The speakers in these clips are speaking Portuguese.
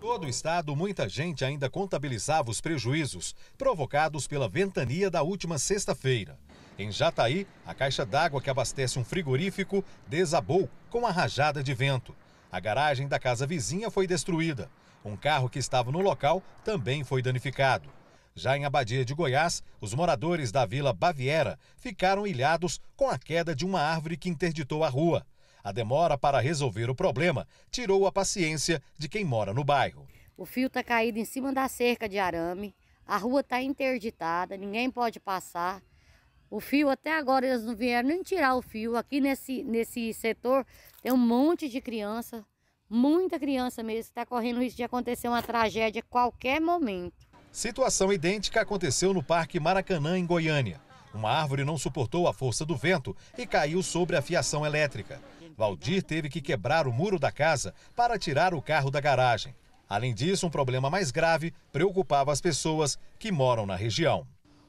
todo o estado, muita gente ainda contabilizava os prejuízos provocados pela ventania da última sexta-feira. Em Jataí, a caixa d'água que abastece um frigorífico desabou com a rajada de vento. A garagem da casa vizinha foi destruída. Um carro que estava no local também foi danificado. Já em Abadia de Goiás, os moradores da Vila Baviera ficaram ilhados com a queda de uma árvore que interditou a rua. A demora para resolver o problema tirou a paciência de quem mora no bairro. O fio está caído em cima da cerca de arame, a rua está interditada, ninguém pode passar. O fio, até agora, eles não vieram nem tirar o fio. Aqui nesse, nesse setor tem um monte de criança, muita criança mesmo, que está correndo risco de acontecer uma tragédia a qualquer momento. Situação idêntica aconteceu no Parque Maracanã, em Goiânia. Uma árvore não suportou a força do vento e caiu sobre a fiação elétrica. Valdir teve que quebrar o muro da casa para tirar o carro da garagem. Além disso, um problema mais grave preocupava as pessoas que moram na região.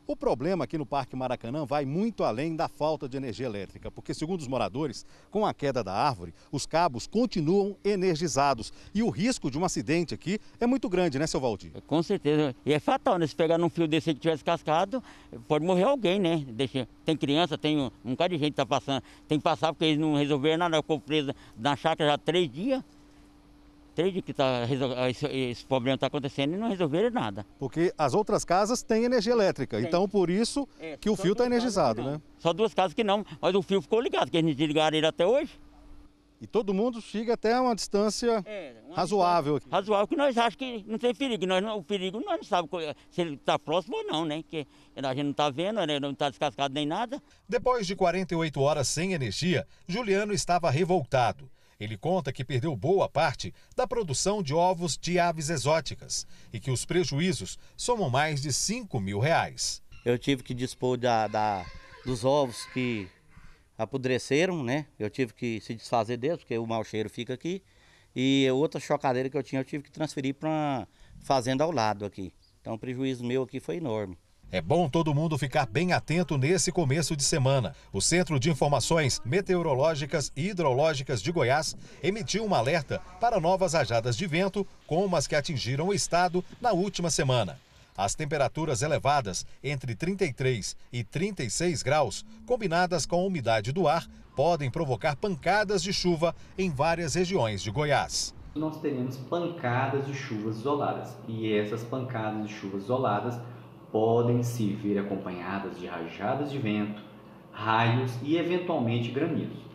O problema aqui no Parque Maracanã vai muito além da falta de energia elétrica, porque, segundo os moradores, com a queda da árvore, os cabos continuam energizados e o risco de um acidente aqui é muito grande, né, seu Valdir? É, com certeza. E é fatal, né? Se pegar num fio desse que tivesse cascado, pode morrer alguém, né? Deixa... Tem criança, tem um, um cara de gente que tá passando. Tem que passar porque eles não resolveram nada, ficou preso na chácara já há três dias de que tá, ah, esse, esse problema está acontecendo e não resolveram nada. Porque as outras casas têm energia elétrica, Tem. então por isso é, que o fio está energizado, né? Só duas casas que não, mas o fio ficou ligado, que eles desligaram ele até hoje. E todo mundo chega até uma distância é, uma razoável. Distância, razoável, que nós achamos que não tem perigo. Nós, o perigo nós não sabemos é, se ele está próximo ou não, né? Porque a gente não está vendo, né? não está descascado nem nada. Depois de 48 horas sem energia, Juliano estava revoltado. Ele conta que perdeu boa parte da produção de ovos de aves exóticas e que os prejuízos somam mais de 5 mil reais. Eu tive que dispor da, da dos ovos que apodreceram, né? Eu tive que se desfazer deles, porque o mau cheiro fica aqui. E outra chocadeira que eu tinha, eu tive que transferir para uma fazenda ao lado aqui. Então o prejuízo meu aqui foi enorme. É bom todo mundo ficar bem atento nesse começo de semana. O Centro de Informações Meteorológicas e Hidrológicas de Goiás emitiu um alerta para novas rajadas de vento, como as que atingiram o estado na última semana. As temperaturas elevadas, entre 33 e 36 graus, combinadas com a umidade do ar, podem provocar pancadas de chuva em várias regiões de Goiás nós teremos pancadas de chuvas isoladas. E essas pancadas de chuvas isoladas podem se ver acompanhadas de rajadas de vento, raios e eventualmente granizo.